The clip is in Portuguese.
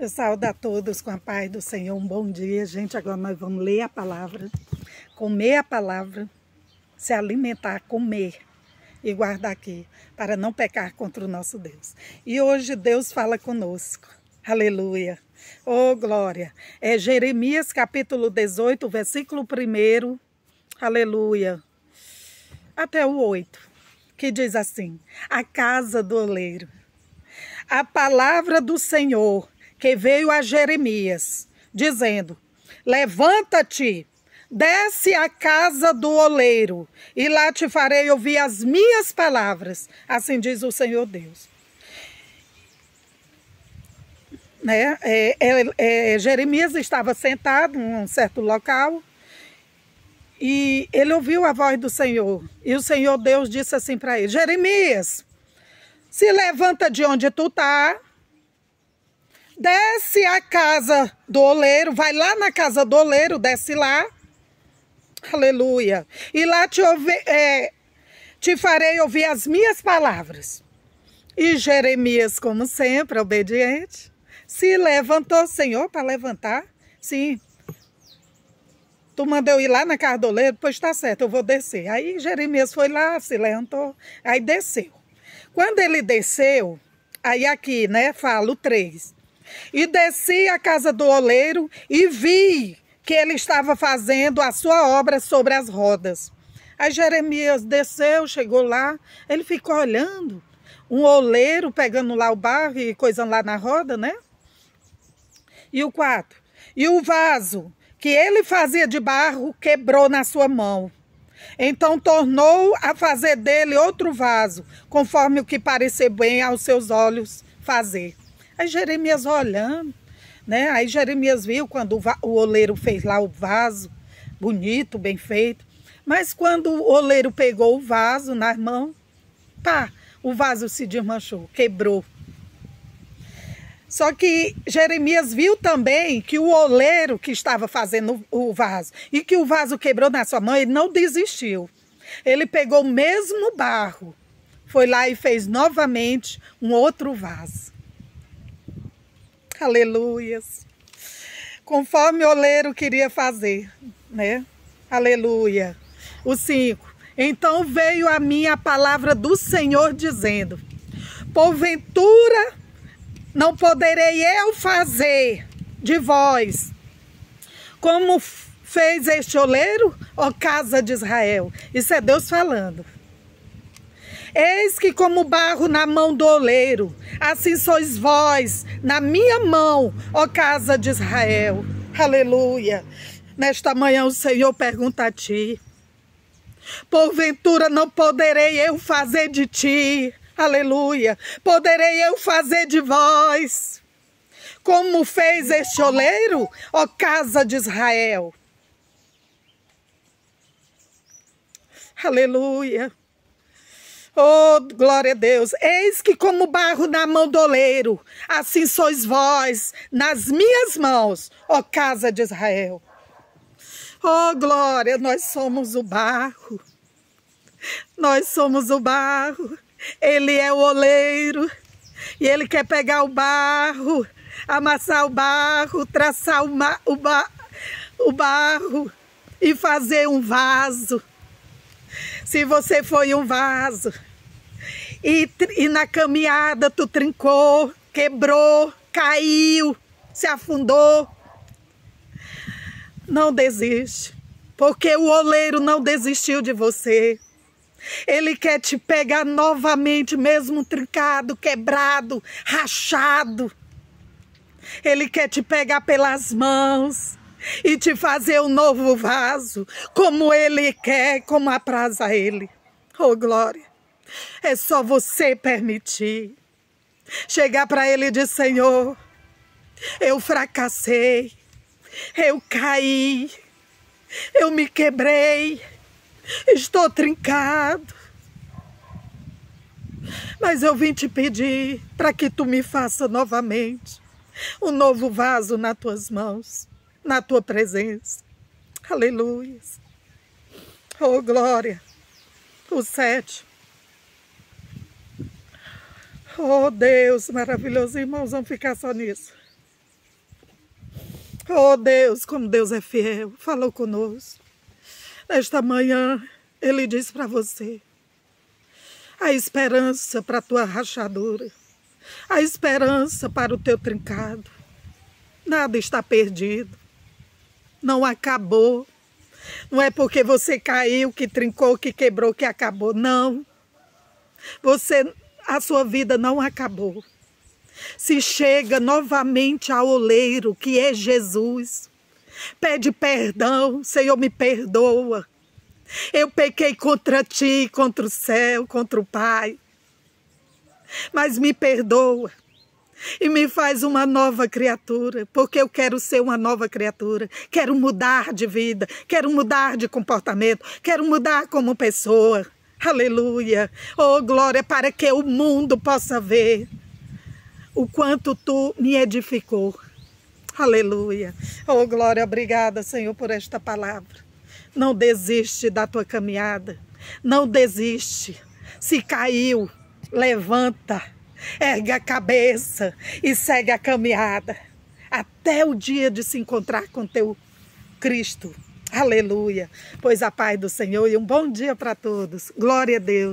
Eu saúdo a todos com a paz do Senhor. Um bom dia, gente. Agora nós vamos ler a palavra, comer a palavra, se alimentar, comer e guardar aqui, para não pecar contra o nosso Deus. E hoje Deus fala conosco. Aleluia. Oh, glória. É Jeremias capítulo 18, versículo 1. Aleluia. Até o 8, que diz assim: A casa do oleiro. A palavra do Senhor que veio a Jeremias, dizendo: Levanta-te, desce à casa do oleiro, e lá te farei ouvir as minhas palavras. Assim diz o Senhor Deus. Né? É, é, é, Jeremias estava sentado em um certo local e ele ouviu a voz do Senhor. E o Senhor Deus disse assim para ele: Jeremias, se levanta de onde tu está desce a casa do oleiro, vai lá na casa do oleiro, desce lá. Aleluia. E lá te, ouve, é, te farei ouvir as minhas palavras. E Jeremias, como sempre, obediente, se levantou, Senhor, para levantar. Sim. Tu mandou eu ir lá na casa do oleiro, pois está certo, eu vou descer. Aí Jeremias foi lá, se levantou, aí desceu. Quando ele desceu, aí aqui, né, falo três. E desci à casa do oleiro e vi que ele estava fazendo a sua obra sobre as rodas. Aí Jeremias desceu, chegou lá, ele ficou olhando. Um oleiro pegando lá o barro e coisando lá na roda, né? E o quarto E o vaso que ele fazia de barro quebrou na sua mão. Então tornou a fazer dele outro vaso, conforme o que parecer bem aos seus olhos fazer. Aí Jeremias olhando, né? Aí Jeremias viu quando o, o oleiro fez lá o vaso, bonito, bem feito. Mas quando o oleiro pegou o vaso na mão, pá, o vaso se desmanchou, quebrou. Só que Jeremias viu também que o oleiro que estava fazendo o vaso e que o vaso quebrou na sua mão, ele não desistiu. Ele pegou o mesmo barro, foi lá e fez novamente um outro vaso. Aleluias. Conforme o oleiro queria fazer, né? Aleluia. O 5. Então veio a mim a palavra do Senhor dizendo: Porventura não poderei eu fazer de vós como fez este oleiro, ó casa de Israel. Isso é Deus falando. Eis que, como barro na mão do oleiro, assim sois vós na minha mão, ó casa de Israel. Aleluia. Nesta manhã o Senhor pergunta a ti: Porventura não poderei eu fazer de ti? Aleluia. Poderei eu fazer de vós? Como fez este oleiro, ó casa de Israel? Aleluia. Oh, glória a Deus! Eis que, como barro na mão do oleiro, assim sois vós nas minhas mãos, ó casa de Israel. Oh, glória! Nós somos o barro. Nós somos o barro. Ele é o oleiro. E ele quer pegar o barro, amassar o barro, traçar o, o, ba o barro e fazer um vaso se você foi um vaso e, e na caminhada tu trincou, quebrou, caiu, se afundou, não desiste, porque o oleiro não desistiu de você. Ele quer te pegar novamente, mesmo trincado, quebrado, rachado. Ele quer te pegar pelas mãos e te fazer um novo vaso, como Ele quer, como apraz a Ele. Oh, glória! É só você permitir. Chegar para Ele e dizer: Senhor, eu fracassei, eu caí, eu me quebrei, estou trincado. Mas eu vim te pedir para que tu me faça novamente um novo vaso nas tuas mãos na tua presença. Aleluia. Oh, glória. O sete. Oh, Deus maravilhoso. Irmãos, vamos ficar só nisso. Oh, Deus, como Deus é fiel. Falou conosco. Nesta manhã, Ele disse para você. A esperança para a tua rachadura. A esperança para o teu trincado. Nada está perdido não acabou. Não é porque você caiu, que trincou, que quebrou, que acabou. Não. Você, a sua vida não acabou. Se chega novamente ao oleiro, que é Jesus. Pede perdão, Senhor, me perdoa. Eu pequei contra ti, contra o céu, contra o Pai. Mas me perdoa e me faz uma nova criatura, porque eu quero ser uma nova criatura, quero mudar de vida, quero mudar de comportamento, quero mudar como pessoa. Aleluia! Oh, glória, para que o mundo possa ver o quanto tu me edificou. Aleluia! Oh, glória, obrigada, Senhor, por esta palavra. Não desiste da tua caminhada, não desiste. Se caiu, levanta ergue a cabeça e segue a caminhada até o dia de se encontrar com teu Cristo. Aleluia. Pois a paz do Senhor e um bom dia para todos. Glória a Deus.